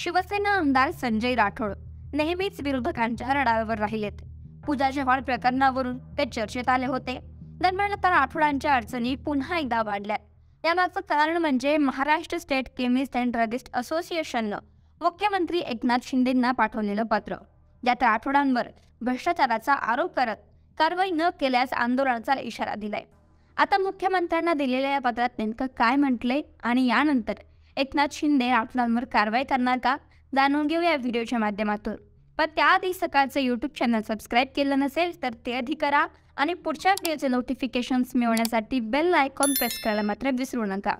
शिवसेना आमदार संजय राठोड नेहमीच विरोधकांच्या रडावर राहिलेत पूजा चव्हाण प्रकरणावरून ते चर्चेत आले होते दरम्यान आता राठोडांच्या अडचणी पुन्हा एकदा वाढल्या यामागचं कारण म्हणजे Maharashtra state chemist and druggist असोसिएशननं मुख्यमंत्री एकनाथ शिंदेंना पाठवलेलं पत्र ज्यात राठोडांवर भ्रष्टाचाराचा आरोप करत कारवाई न केल्यास आंदोलनाचा इशारा दिलाय आता मुख्यमंत्र्यांना दिलेल्या या पत्रात नेमकं काय म्हटलंय आणि यानंतर एकनाथ शिंदे राठोडांवर कारवाई करणार का जाणून घेऊ या व्हिडिओच्या माध्यमातून पण त्याआधी सकाळचं यूट्यूब चॅनल सबस्क्राईब केलं नसेल तर ते आधी करा आणि पुढच्या व्हिडिओचे नोटिफिकेशन्स मिळवण्यासाठी बेल आयकॉन प्रेस करायला मात्र विसरू नका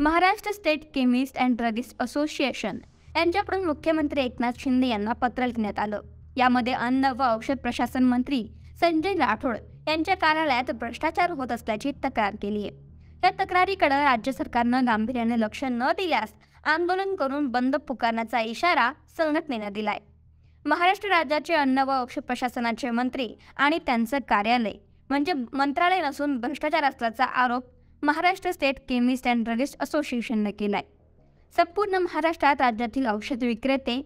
Maharashtra state chemist and druggist association यांच्याकडून मुख्यमंत्री एकनाथ शिंदे यांना पत्र लिहिण्यात आलं यामध्ये अन्न व औषध प्रशासन मंत्री संजय राठोड यांच्या कार्यालयात भ्रष्टाचार होत असल्याची तक्रार केली आहे या तक्रारीकडे राज्य सरकारनं गांभीर्याने लक्ष न दिल्यास आंदोलन करून बंद पुकारण्याचा इशारा संघटनेनं दिलाय महाराष्ट्र राज्याचे अन्न व औषध प्रशासनाचे मंत्री आणि त्यांचं कार्यालय म्हणजे मंत्रालय नसून भ्रष्टाचार असल्याचा आरोप Maharashtra state chemist and druggist असोसिएशननं केलाय संपूर्ण महाराष्ट्रात राज्यातील औषध विक्रेते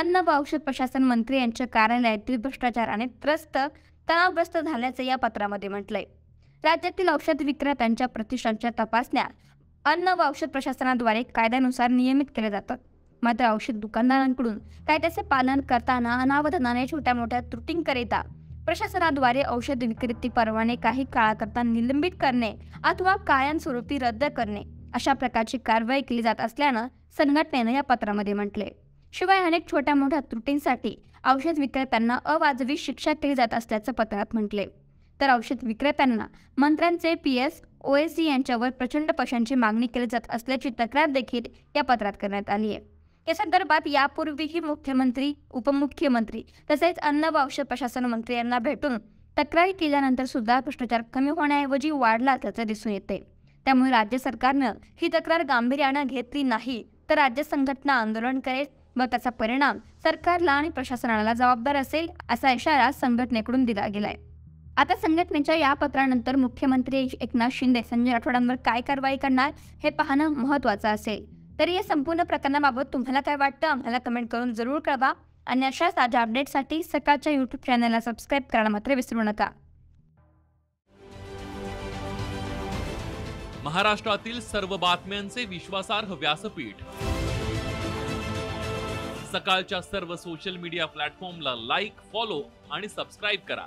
अन्न व औषध प्रशासन मंत्री यांच्या कार्यालयातील भ्रष्टाचाराने त्रस्त तणावग्रस्त झाल्याचं या पत्रामध्ये म्हटलंय राज्यातील औषध विक्रेत्यांच्या प्रतिष्ठानच्या तपासण्या अन्न व औषध प्रशासनाद्वारे कायद्यानुसार नियमित केल्या जातात मात्र औषध दुकानदारांकडून कायद्याचे पालन करताना अनावधानाने छोट्या मोठ्या त्रुटींकरिता प्रशासनाद्वारे औषध विक्रेती परवाने काही काळाकरता निलंबित करणे अथवा कायमस्वरूपी रद्द करणे अशा प्रकारची कारवाई केली जात असल्यानं संघटनेनं या पत्रामध्ये म्हटले शिवाय अनेक छोट्या मोठ्या त्रुटींसाठी औषध विक्रेत्यांना अवाजवी शिक्षा केली जात असल्याचं पत्रात म्हटले तर औषध विक्रेत्यांना मंत्र्यांचे पी एस ओएसी यांच्यावर प्रचंड पैशांची मागणी केली जात असल्याची तक्रार देखील या पत्रात करण्यात आली आहे या संदर्भात यापूर्वीही मुख्यमंत्री उपमुख्यमंत्री तसेच अन्न व औषध प्रशासन मंत्री यांना भेटून तक्रारी केल्यानंतर सुद्धा भ्रष्टाचार कमी होण्याऐवजी वाढला असल्याचं दिसून येते त्यामुळे राज्य सरकारनं ही तक्रार गांभीर्यानं घेतली नाही तर राज्य संघटना आंदोलन करेल व त्याचा परिणाम सरकारला आणि प्रशासनाला जबाबदार असेल असा इशारा संघटनेकडून दिला गेलाय आता संघटनेच्या या पत्रानंतर मुख्यमंत्री एकनाथ शिंदे संजय राठोडांवर काय कारवाई करणार हे पाहणं महत्त्वाचं असेल तरी या संपूर्ण प्रकरणाबाबत तुम्हाला काय वाटतं आम्हाला कमेंट करून जरूर कळवा आणि अशाच ताज्या अपडेटसाठी सकाळच्या यूट्यूब चॅनलला सबस्क्राईब करायला मात्र विसरू नका महाराष्ट्रातील सर्व बातम्यांचे विश्वासार्ह व्यासपीठ सकाळच्या सर्व सोशल मीडिया प्लॅटफॉर्मला लाईक फॉलो आणि सबस्क्राईब करा